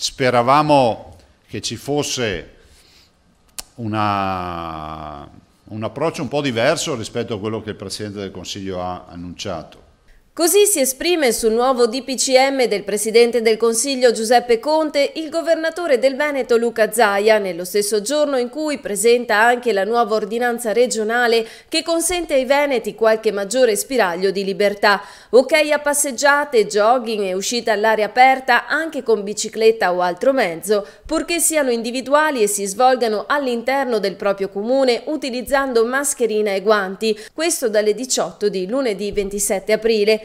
Speravamo che ci fosse una, un approccio un po' diverso rispetto a quello che il Presidente del Consiglio ha annunciato. Così si esprime sul nuovo DPCM del Presidente del Consiglio Giuseppe Conte il governatore del Veneto Luca Zaia nello stesso giorno in cui presenta anche la nuova ordinanza regionale che consente ai Veneti qualche maggiore spiraglio di libertà. Ok a passeggiate, jogging e uscita all'aria aperta anche con bicicletta o altro mezzo, purché siano individuali e si svolgano all'interno del proprio comune utilizzando mascherina e guanti, questo dalle 18 di lunedì 27 aprile.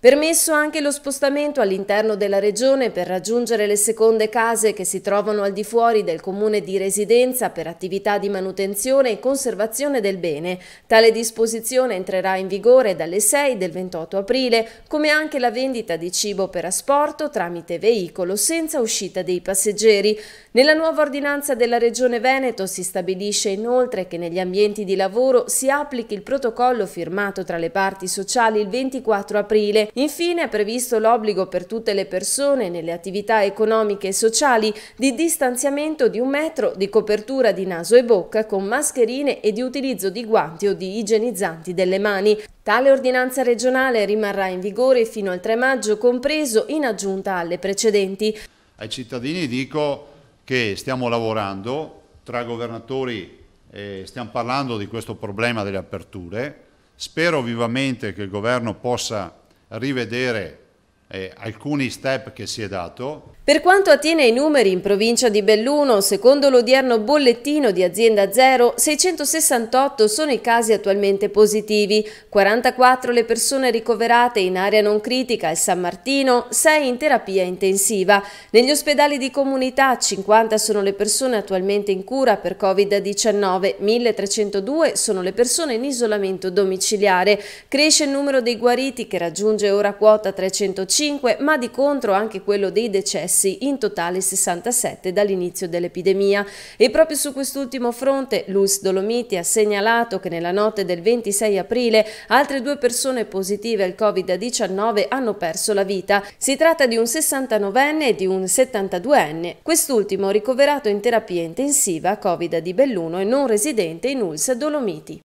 Permesso anche lo spostamento all'interno della regione per raggiungere le seconde case che si trovano al di fuori del comune di residenza per attività di manutenzione e conservazione del bene. Tale disposizione entrerà in vigore dalle 6 del 28 aprile, come anche la vendita di cibo per asporto tramite veicolo senza uscita dei passeggeri. Nella nuova ordinanza della regione Veneto si stabilisce inoltre che negli ambienti di lavoro si applichi il protocollo firmato tra le parti sociali il 24 aprile Infine è previsto l'obbligo per tutte le persone nelle attività economiche e sociali di distanziamento di un metro, di copertura di naso e bocca con mascherine e di utilizzo di guanti o di igienizzanti delle mani. Tale ordinanza regionale rimarrà in vigore fino al 3 maggio compreso in aggiunta alle precedenti. Ai cittadini dico che stiamo lavorando tra governatori, eh, stiamo parlando di questo problema delle aperture, spero vivamente che il governo possa rivedere eh, alcuni step che si è dato per quanto attiene ai numeri, in provincia di Belluno, secondo l'odierno bollettino di Azienda Zero, 668 sono i casi attualmente positivi, 44 le persone ricoverate in area non critica e San Martino, 6 in terapia intensiva. Negli ospedali di comunità 50 sono le persone attualmente in cura per Covid-19, 1302 sono le persone in isolamento domiciliare. Cresce il numero dei guariti che raggiunge ora quota 305, ma di contro anche quello dei decessi decessi, in totale 67 dall'inizio dell'epidemia. E proprio su quest'ultimo fronte l'US Dolomiti ha segnalato che nella notte del 26 aprile altre due persone positive al Covid-19 hanno perso la vita. Si tratta di un 69enne e di un 72enne, quest'ultimo ricoverato in terapia intensiva Covid di Belluno e non residente in ULS Dolomiti.